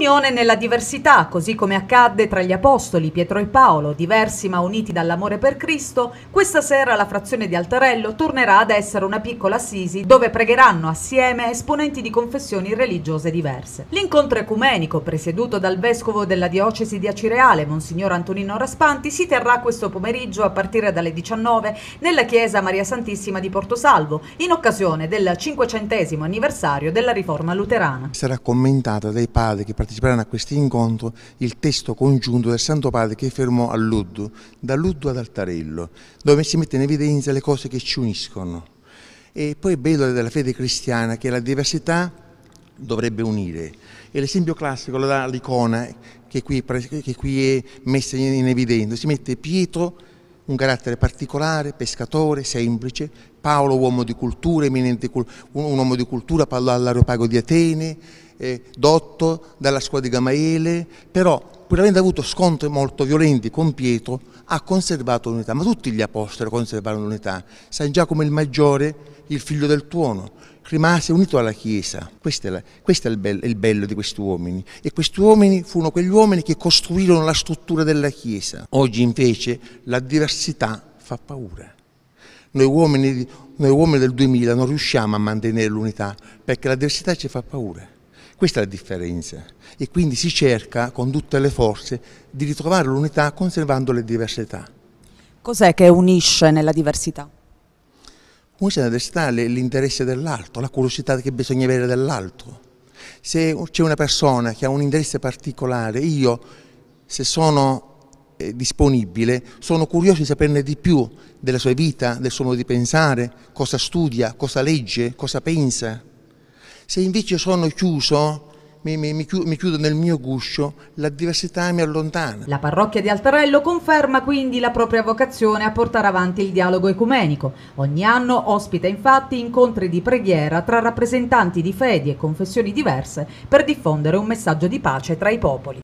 L'unione nella diversità, così come accadde tra gli apostoli Pietro e Paolo, diversi ma uniti dall'amore per Cristo, questa sera la frazione di Altarello tornerà ad essere una piccola assisi dove pregheranno assieme esponenti di confessioni religiose diverse. L'incontro ecumenico, presieduto dal vescovo della diocesi di Acireale, Monsignor Antonino Raspanti, si terrà questo pomeriggio a partire dalle 19 nella chiesa Maria Santissima di Porto Salvo, in occasione del 500 anniversario della riforma luterana. Sarà commentata dai padri che partecipano parteciperanno a questo incontro il testo congiunto del Santo Padre che fermò a Luddu, da Luddu ad Altarello, dove si mette in evidenza le cose che ci uniscono. E poi è bello della fede cristiana che la diversità dovrebbe unire. E l'esempio classico lo dà l'icona che qui è messa in evidenza, si mette Pietro un carattere particolare, pescatore, semplice, Paolo uomo di cultura, eminente, un, un uomo di cultura, parlò all'Areopago di Atene, eh, dotto dalla scuola di Gamaele, però pur avendo avuto scontri molto violenti con Pietro, ha conservato l'unità, ma tutti gli apostoli conservarono l'unità. San Giacomo il Maggiore, il figlio del tuono, rimase unito alla Chiesa. Questo è, la, questo è il, bello, il, bello, di questi uomini. E questi uomini furono quegli uomini che costruirono la struttura della Chiesa. Oggi invece la diversità fa paura. Noi uomini, noi uomini del 2000 non riusciamo a mantenere l'unità perché la diversità ci fa paura. Questa è la differenza e quindi si cerca con tutte le forze di ritrovare l'unità conservando le diversità. Cos'è che unisce nella diversità? Unisce nella diversità l'interesse dell'altro, la curiosità che bisogna avere dell'altro. Se c'è una persona che ha un interesse particolare, io se sono eh, disponibile, sono curioso di saperne di più della sua vita, del suo modo di pensare, cosa studia, cosa legge, cosa pensa. Se invece sono chiuso, mi, mi, mi, chiudo nel mio guscio, la diversità mi allontana. La parrocchia di Altarello conferma quindi la propria vocazione a portare avanti il dialogo ecumenico. Ogni anno ospita infatti incontri di preghiera tra rappresentanti di fedi e confessioni diverse per diffondere un messaggio di pace tra i popoli.